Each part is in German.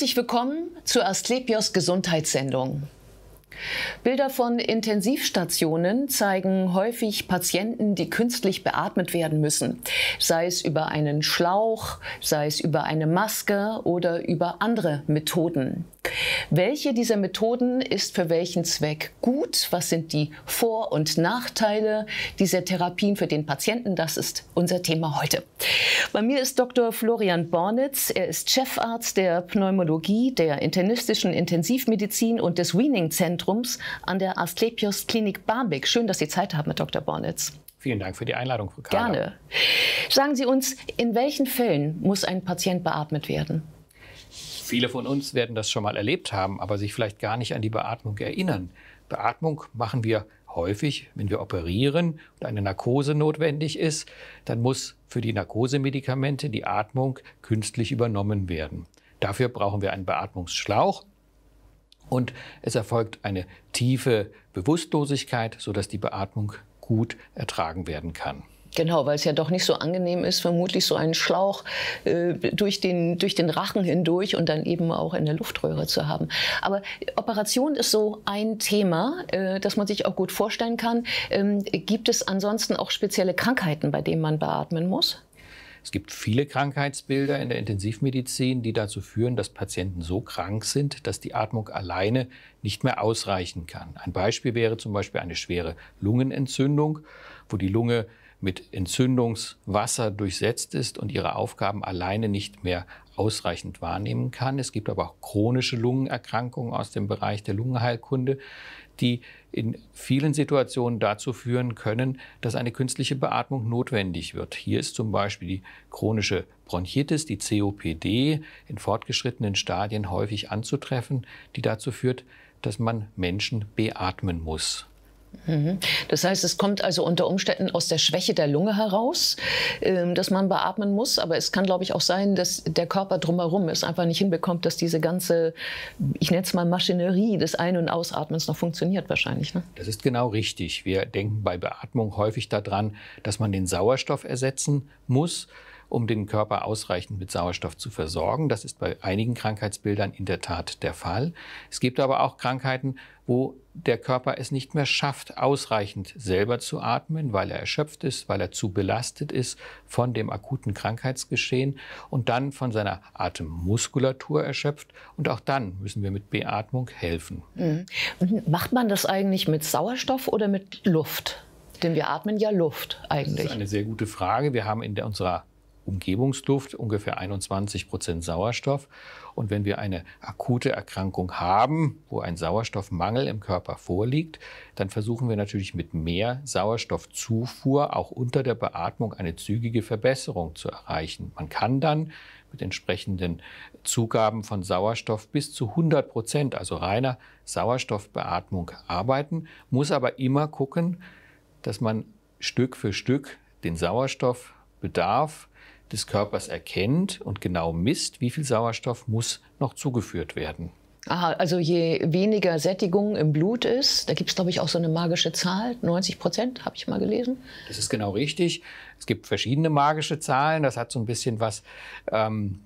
Herzlich willkommen zur Asklepios Gesundheitssendung. Bilder von Intensivstationen zeigen häufig Patienten, die künstlich beatmet werden müssen, sei es über einen Schlauch, sei es über eine Maske oder über andere Methoden. Welche dieser Methoden ist für welchen Zweck gut? Was sind die Vor- und Nachteile dieser Therapien für den Patienten? Das ist unser Thema heute. Bei mir ist Dr. Florian Bornitz. Er ist Chefarzt der Pneumologie, der internistischen Intensivmedizin und des Weaning-Zentrums an der Asklepios Klinik Barmbek. Schön, dass Sie Zeit haben, Herr Dr. Bornitz. Vielen Dank für die Einladung, Frau Gerne. Sagen Sie uns, in welchen Fällen muss ein Patient beatmet werden? Viele von uns werden das schon mal erlebt haben, aber sich vielleicht gar nicht an die Beatmung erinnern. Beatmung machen wir häufig, wenn wir operieren und eine Narkose notwendig ist, dann muss für die Narkosemedikamente die Atmung künstlich übernommen werden. Dafür brauchen wir einen Beatmungsschlauch und es erfolgt eine tiefe Bewusstlosigkeit, sodass die Beatmung gut ertragen werden kann. Genau, weil es ja doch nicht so angenehm ist, vermutlich so einen Schlauch äh, durch, den, durch den Rachen hindurch und dann eben auch in der Luftröhre zu haben. Aber Operation ist so ein Thema, äh, das man sich auch gut vorstellen kann. Ähm, gibt es ansonsten auch spezielle Krankheiten, bei denen man beatmen muss? Es gibt viele Krankheitsbilder in der Intensivmedizin, die dazu führen, dass Patienten so krank sind, dass die Atmung alleine nicht mehr ausreichen kann. Ein Beispiel wäre zum Beispiel eine schwere Lungenentzündung, wo die Lunge mit Entzündungswasser durchsetzt ist und ihre Aufgaben alleine nicht mehr ausreichend wahrnehmen kann. Es gibt aber auch chronische Lungenerkrankungen aus dem Bereich der Lungenheilkunde, die in vielen Situationen dazu führen können, dass eine künstliche Beatmung notwendig wird. Hier ist zum Beispiel die chronische Bronchitis, die COPD, in fortgeschrittenen Stadien häufig anzutreffen, die dazu führt, dass man Menschen beatmen muss. Mhm. Das heißt, es kommt also unter Umständen aus der Schwäche der Lunge heraus, ähm, dass man beatmen muss. Aber es kann, glaube ich, auch sein, dass der Körper drumherum es einfach nicht hinbekommt, dass diese ganze, ich nenne es mal Maschinerie des Ein- und Ausatmens noch funktioniert wahrscheinlich. Ne? Das ist genau richtig. Wir denken bei Beatmung häufig daran, dass man den Sauerstoff ersetzen muss um den Körper ausreichend mit Sauerstoff zu versorgen. Das ist bei einigen Krankheitsbildern in der Tat der Fall. Es gibt aber auch Krankheiten, wo der Körper es nicht mehr schafft, ausreichend selber zu atmen, weil er erschöpft ist, weil er zu belastet ist von dem akuten Krankheitsgeschehen und dann von seiner Atemmuskulatur erschöpft. Und auch dann müssen wir mit Beatmung helfen. Mhm. Macht man das eigentlich mit Sauerstoff oder mit Luft? Denn wir atmen ja Luft eigentlich. Das ist eine sehr gute Frage. Wir haben in der, unserer Umgebungsluft, ungefähr 21 Prozent Sauerstoff. Und wenn wir eine akute Erkrankung haben, wo ein Sauerstoffmangel im Körper vorliegt, dann versuchen wir natürlich mit mehr Sauerstoffzufuhr auch unter der Beatmung eine zügige Verbesserung zu erreichen. Man kann dann mit entsprechenden Zugaben von Sauerstoff bis zu 100 Prozent, also reiner Sauerstoffbeatmung arbeiten, muss aber immer gucken, dass man Stück für Stück den Sauerstoffbedarf des Körpers erkennt und genau misst, wie viel Sauerstoff muss noch zugeführt werden. Aha, also je weniger Sättigung im Blut ist, da gibt es, glaube ich, auch so eine magische Zahl, 90 Prozent, habe ich mal gelesen. Das ist genau richtig. Es gibt verschiedene magische Zahlen. Das hat so ein bisschen was ähm,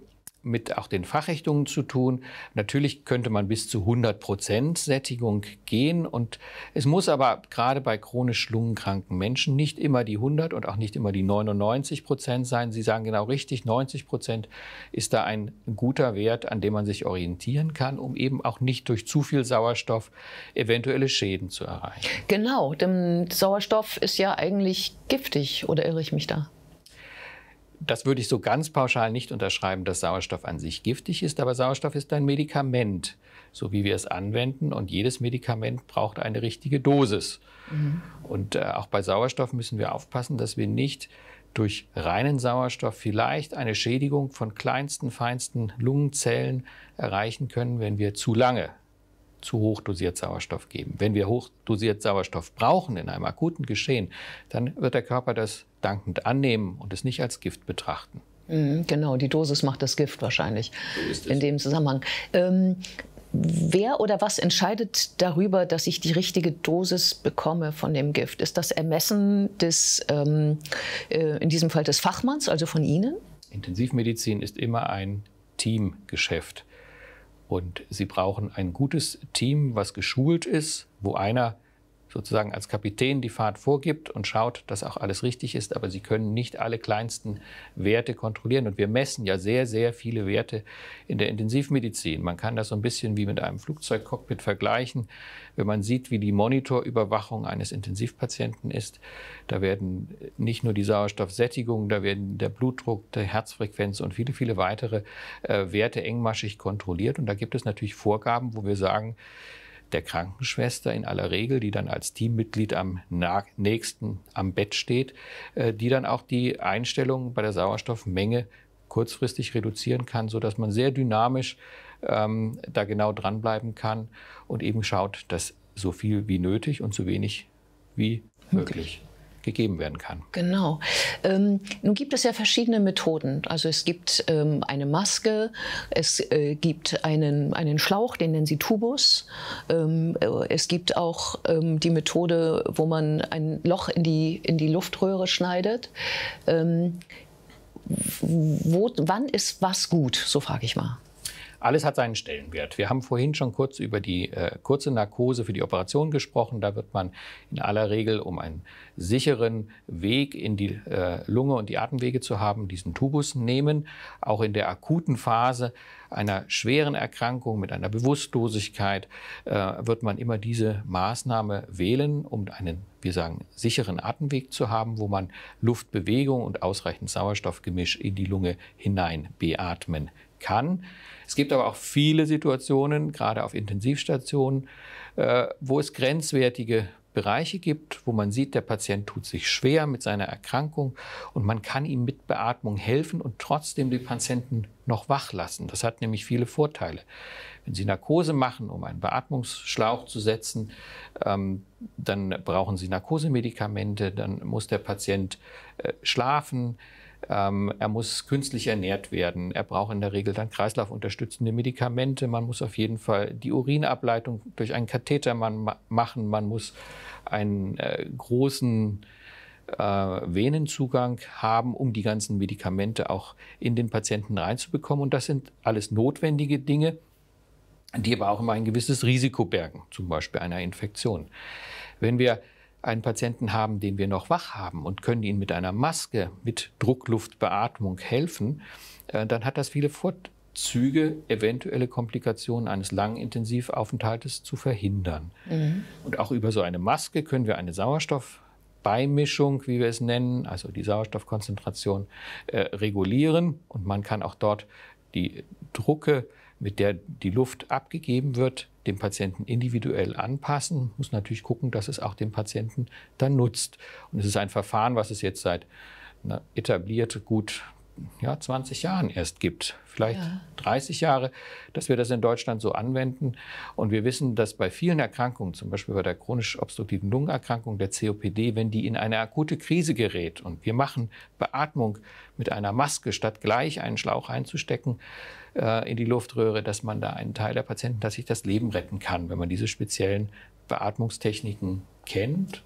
mit auch den Fachrichtungen zu tun. Natürlich könnte man bis zu 100 Prozent Sättigung gehen und es muss aber gerade bei chronisch lungenkranken Menschen nicht immer die 100 und auch nicht immer die 99 Prozent sein. Sie sagen genau richtig, 90 Prozent ist da ein guter Wert, an dem man sich orientieren kann, um eben auch nicht durch zu viel Sauerstoff eventuelle Schäden zu erreichen. Genau, denn Sauerstoff ist ja eigentlich giftig, oder irre ich mich da? das würde ich so ganz pauschal nicht unterschreiben, dass Sauerstoff an sich giftig ist, aber Sauerstoff ist ein Medikament, so wie wir es anwenden. Und jedes Medikament braucht eine richtige Dosis. Mhm. Und äh, auch bei Sauerstoff müssen wir aufpassen, dass wir nicht durch reinen Sauerstoff vielleicht eine Schädigung von kleinsten, feinsten Lungenzellen erreichen können, wenn wir zu lange zu hoch dosiert Sauerstoff geben. Wenn wir hochdosiert Sauerstoff brauchen in einem akuten Geschehen, dann wird der Körper das dankend annehmen und es nicht als Gift betrachten. Mhm, genau, die Dosis macht das Gift wahrscheinlich so in dem Zusammenhang. Ähm, Wer oder was entscheidet darüber, dass ich die richtige Dosis bekomme von dem Gift? Ist das Ermessen des, ähm, äh, in diesem Fall des Fachmanns, also von Ihnen? Intensivmedizin ist immer ein Teamgeschäft. Und sie brauchen ein gutes Team, was geschult ist, wo einer sozusagen als Kapitän die Fahrt vorgibt und schaut, dass auch alles richtig ist. Aber Sie können nicht alle kleinsten Werte kontrollieren. Und wir messen ja sehr, sehr viele Werte in der Intensivmedizin. Man kann das so ein bisschen wie mit einem Flugzeugcockpit vergleichen. Wenn man sieht, wie die Monitorüberwachung eines Intensivpatienten ist, da werden nicht nur die Sauerstoffsättigung, da werden der Blutdruck, die Herzfrequenz und viele, viele weitere äh, Werte engmaschig kontrolliert. Und da gibt es natürlich Vorgaben, wo wir sagen, der Krankenschwester in aller Regel, die dann als Teammitglied am nächsten am Bett steht, äh, die dann auch die Einstellung bei der Sauerstoffmenge kurzfristig reduzieren kann, sodass man sehr dynamisch ähm, da genau dranbleiben kann und eben schaut, dass so viel wie nötig und so wenig wie möglich. Okay gegeben werden kann. Genau. Ähm, nun gibt es ja verschiedene Methoden. Also es gibt ähm, eine Maske, es äh, gibt einen, einen Schlauch, den nennen sie Tubus. Ähm, äh, es gibt auch ähm, die Methode, wo man ein Loch in die, in die Luftröhre schneidet. Ähm, wo, wann ist was gut, so frage ich mal. Alles hat seinen Stellenwert. Wir haben vorhin schon kurz über die äh, kurze Narkose für die Operation gesprochen. Da wird man in aller Regel, um einen sicheren Weg in die äh, Lunge und die Atemwege zu haben, diesen Tubus nehmen. Auch in der akuten Phase einer schweren Erkrankung mit einer Bewusstlosigkeit äh, wird man immer diese Maßnahme wählen, um einen wir sagen, sicheren Atemweg zu haben, wo man Luftbewegung und ausreichend Sauerstoffgemisch in die Lunge hinein beatmen kann kann. Es gibt aber auch viele Situationen, gerade auf Intensivstationen, äh, wo es grenzwertige Bereiche gibt, wo man sieht, der Patient tut sich schwer mit seiner Erkrankung und man kann ihm mit Beatmung helfen und trotzdem die Patienten noch wach lassen. Das hat nämlich viele Vorteile. Wenn Sie Narkose machen, um einen Beatmungsschlauch zu setzen, ähm, dann brauchen Sie Narkosemedikamente, dann muss der Patient äh, schlafen. Ähm, er muss künstlich ernährt werden. Er braucht in der Regel dann kreislaufunterstützende Medikamente. Man muss auf jeden Fall die Urinableitung durch einen Katheter ma machen. Man muss einen äh, großen äh, Venenzugang haben, um die ganzen Medikamente auch in den Patienten reinzubekommen. Und das sind alles notwendige Dinge, die aber auch immer ein gewisses Risiko bergen, zum Beispiel einer Infektion. Wenn wir einen Patienten haben, den wir noch wach haben und können ihn mit einer Maske, mit Druckluftbeatmung helfen, äh, dann hat das viele Vorzüge, eventuelle Komplikationen eines langen Intensivaufenthaltes zu verhindern. Mhm. Und auch über so eine Maske können wir eine Sauerstoffbeimischung, wie wir es nennen, also die Sauerstoffkonzentration, äh, regulieren. Und man kann auch dort die Drucke, mit der die Luft abgegeben wird, dem Patienten individuell anpassen, muss natürlich gucken, dass es auch dem Patienten dann nutzt. Und es ist ein Verfahren, was es jetzt seit etabliert gut ja, 20 Jahren erst gibt, vielleicht ja. 30 Jahre, dass wir das in Deutschland so anwenden. Und wir wissen, dass bei vielen Erkrankungen, zum Beispiel bei der chronisch obstruktiven Lungenerkrankung, der COPD, wenn die in eine akute Krise gerät und wir machen Beatmung mit einer Maske, statt gleich einen Schlauch einzustecken äh, in die Luftröhre, dass man da einen Teil der Patienten, dass sich das Leben retten kann, wenn man diese speziellen Beatmungstechniken kennt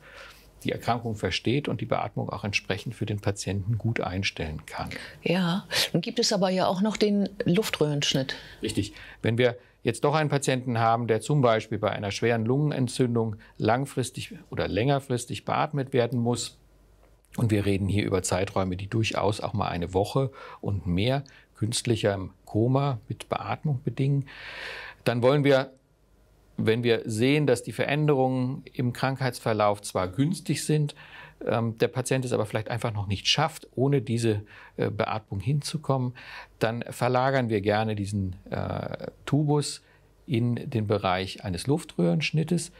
die Erkrankung versteht und die Beatmung auch entsprechend für den Patienten gut einstellen kann. Ja, nun gibt es aber ja auch noch den Luftröhrenschnitt. Richtig. Wenn wir jetzt doch einen Patienten haben, der zum Beispiel bei einer schweren Lungenentzündung langfristig oder längerfristig beatmet werden muss, und wir reden hier über Zeiträume, die durchaus auch mal eine Woche und mehr künstlicher Koma mit Beatmung bedingen, dann wollen wir wenn wir sehen, dass die Veränderungen im Krankheitsverlauf zwar günstig sind, ähm, der Patient es aber vielleicht einfach noch nicht schafft, ohne diese äh, Beatmung hinzukommen, dann verlagern wir gerne diesen äh, Tubus in den Bereich eines Luftröhrenschnittes,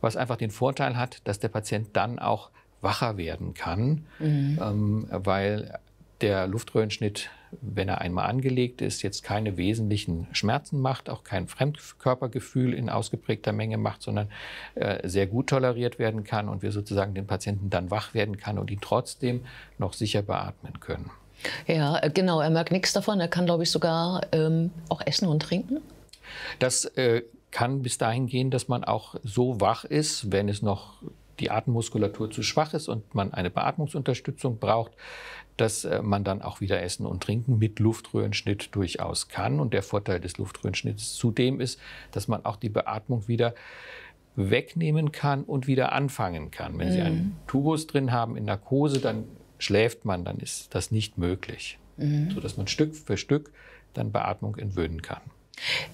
was einfach den Vorteil hat, dass der Patient dann auch wacher werden kann, mhm. ähm, weil der Luftröhrenschnitt, wenn er einmal angelegt ist, jetzt keine wesentlichen Schmerzen macht, auch kein Fremdkörpergefühl in ausgeprägter Menge macht, sondern äh, sehr gut toleriert werden kann und wir sozusagen den Patienten dann wach werden kann und ihn trotzdem noch sicher beatmen können. Ja, äh, genau, er merkt nichts davon. Er kann, glaube ich, sogar ähm, auch essen und trinken. Das äh, kann bis dahin gehen, dass man auch so wach ist, wenn es noch die Atemmuskulatur zu schwach ist und man eine Beatmungsunterstützung braucht, dass äh, man dann auch wieder Essen und Trinken mit Luftröhrenschnitt durchaus kann. Und der Vorteil des Luftröhrenschnitts zudem ist, dass man auch die Beatmung wieder wegnehmen kann und wieder anfangen kann. Wenn mhm. Sie einen mhm. Tubus drin haben in Narkose, dann schläft man, dann ist das nicht möglich. Mhm. Sodass man Stück für Stück dann Beatmung entwöhnen kann.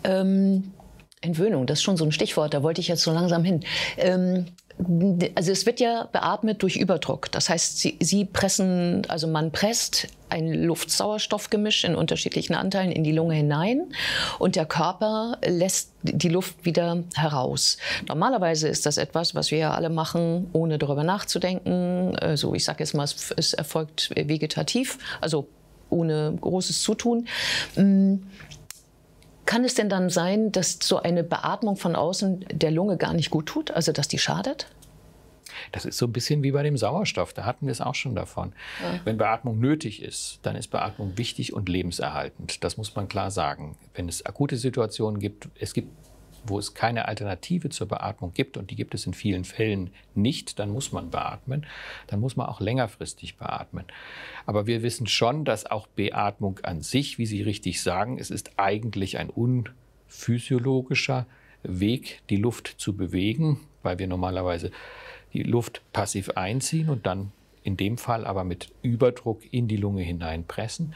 Ähm Entwöhnung, das ist schon so ein Stichwort, da wollte ich jetzt so langsam hin. Ähm, also es wird ja beatmet durch Überdruck. Das heißt, sie, sie pressen, also man presst ein Luft-Sauerstoff-Gemisch in unterschiedlichen Anteilen in die Lunge hinein und der Körper lässt die Luft wieder heraus. Normalerweise ist das etwas, was wir ja alle machen, ohne darüber nachzudenken. So, also ich sage jetzt mal, es erfolgt vegetativ, also ohne großes Zutun. Kann es denn dann sein, dass so eine Beatmung von außen der Lunge gar nicht gut tut, also dass die schadet? Das ist so ein bisschen wie bei dem Sauerstoff, da hatten wir es auch schon davon. Ja. Wenn Beatmung nötig ist, dann ist Beatmung wichtig und lebenserhaltend. Das muss man klar sagen. Wenn es akute Situationen gibt, es gibt wo es keine Alternative zur Beatmung gibt, und die gibt es in vielen Fällen nicht, dann muss man beatmen. Dann muss man auch längerfristig beatmen. Aber wir wissen schon, dass auch Beatmung an sich, wie Sie richtig sagen, es ist eigentlich ein unphysiologischer Weg, die Luft zu bewegen, weil wir normalerweise die Luft passiv einziehen und dann in dem Fall aber mit Überdruck in die Lunge hineinpressen,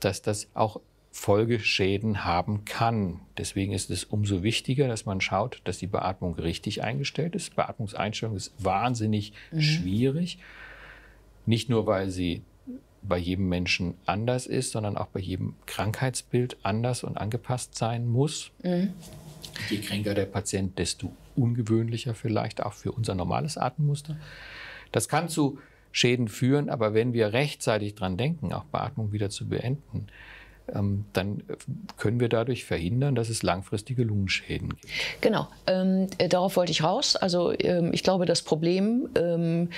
dass das auch Folgeschäden haben kann. Deswegen ist es umso wichtiger, dass man schaut, dass die Beatmung richtig eingestellt ist. Beatmungseinstellung ist wahnsinnig mhm. schwierig. Nicht nur, weil sie bei jedem Menschen anders ist, sondern auch bei jedem Krankheitsbild anders und angepasst sein muss. Mhm. Je kränker der Patient, desto ungewöhnlicher vielleicht auch für unser normales Atemmuster. Das kann zu Schäden führen, aber wenn wir rechtzeitig dran denken, auch Beatmung wieder zu beenden, ähm, dann äh, können wir dadurch verhindern, dass es langfristige Lungenschäden gibt. Genau, ähm, äh, darauf wollte ich raus. Also ähm, ich glaube, das Problem ähm,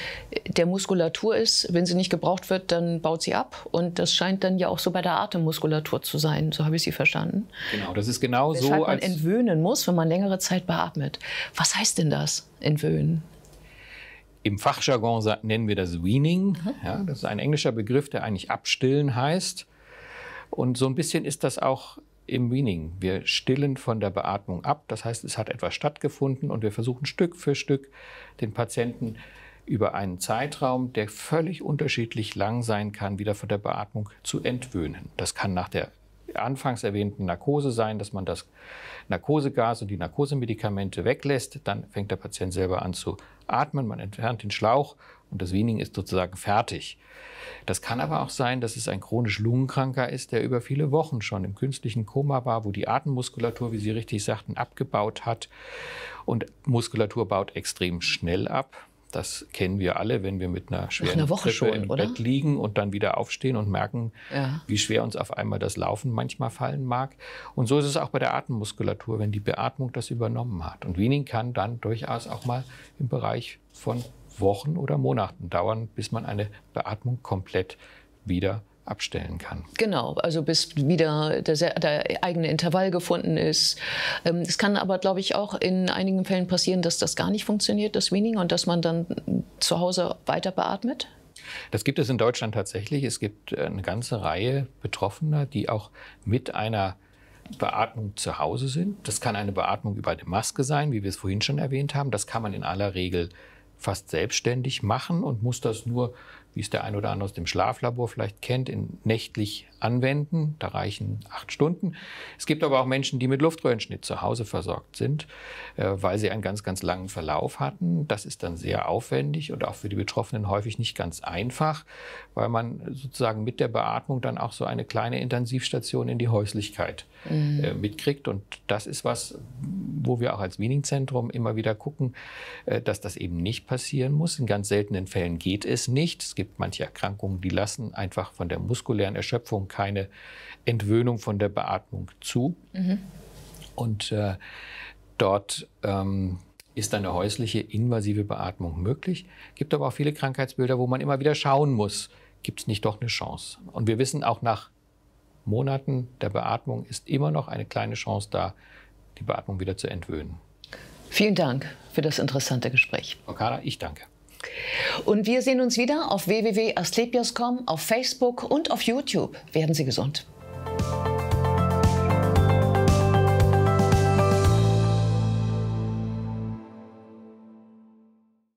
der Muskulatur ist, wenn sie nicht gebraucht wird, dann baut sie ab. Und das scheint dann ja auch so bei der Atemmuskulatur zu sein. So habe ich sie verstanden. Genau, das ist genau Weshalb so. man entwöhnen muss, wenn man längere Zeit beatmet. Was heißt denn das, entwöhnen? Im Fachjargon nennen wir das Weaning. Mhm. Ja, das ist ein englischer Begriff, der eigentlich abstillen heißt. Und so ein bisschen ist das auch im Weaning. Wir stillen von der Beatmung ab. Das heißt, es hat etwas stattgefunden und wir versuchen Stück für Stück den Patienten über einen Zeitraum, der völlig unterschiedlich lang sein kann, wieder von der Beatmung zu entwöhnen. Das kann nach der anfangs erwähnten Narkose sein, dass man das Narkosegas und die Narkosemedikamente weglässt. Dann fängt der Patient selber an zu atmen, man entfernt den Schlauch und das Wiening ist sozusagen fertig. Das kann aber auch sein, dass es ein chronisch Lungenkranker ist, der über viele Wochen schon im künstlichen Koma war, wo die Atemmuskulatur, wie Sie richtig sagten, abgebaut hat. Und Muskulatur baut extrem schnell ab. Das kennen wir alle, wenn wir mit einer schweren Nach Woche schon, im oder? Bett liegen und dann wieder aufstehen und merken, ja. wie schwer uns auf einmal das Laufen manchmal fallen mag. Und so ist es auch bei der Atemmuskulatur, wenn die Beatmung das übernommen hat. Und Weaning kann dann durchaus auch mal im Bereich von Wochen oder Monaten dauern, bis man eine Beatmung komplett wieder abstellen kann. Genau, also bis wieder der, der eigene Intervall gefunden ist. Ähm, es kann aber, glaube ich, auch in einigen Fällen passieren, dass das gar nicht funktioniert, das Weaning, und dass man dann zu Hause weiter beatmet. Das gibt es in Deutschland tatsächlich. Es gibt äh, eine ganze Reihe Betroffener, die auch mit einer Beatmung zu Hause sind. Das kann eine Beatmung über eine Maske sein, wie wir es vorhin schon erwähnt haben. Das kann man in aller Regel fast selbstständig machen und muss das nur wie es der ein oder andere aus dem Schlaflabor vielleicht kennt, in nächtlich anwenden. Da reichen acht Stunden. Es gibt aber auch Menschen, die mit Luftröhrenschnitt zu Hause versorgt sind, äh, weil sie einen ganz, ganz langen Verlauf hatten. Das ist dann sehr aufwendig und auch für die Betroffenen häufig nicht ganz einfach, weil man sozusagen mit der Beatmung dann auch so eine kleine Intensivstation in die Häuslichkeit mhm. Äh, mitkriegt. Und das ist was, wo wir auch als Wiening-Zentrum immer wieder gucken, äh, dass das eben nicht passieren muss. In ganz seltenen Fällen geht es nicht. Es gibt manche Erkrankungen, die lassen einfach von der muskulären Erschöpfung keine Entwöhnung von der Beatmung zu. Mhm. Und äh, dort ähm, ist eine häusliche invasive Beatmung möglich. Gibt aber auch viele Krankheitsbilder, wo man immer wieder schauen muss, gibt es nicht doch eine Chance. Und wir wissen auch nach Monaten der Beatmung ist immer noch eine kleine Chance da, die Beatmung wieder zu entwöhnen. Vielen Dank für das interessante Gespräch. Okada, ich danke. Und wir sehen uns wieder auf www.asclepios.com, auf Facebook und auf YouTube. Werden Sie gesund.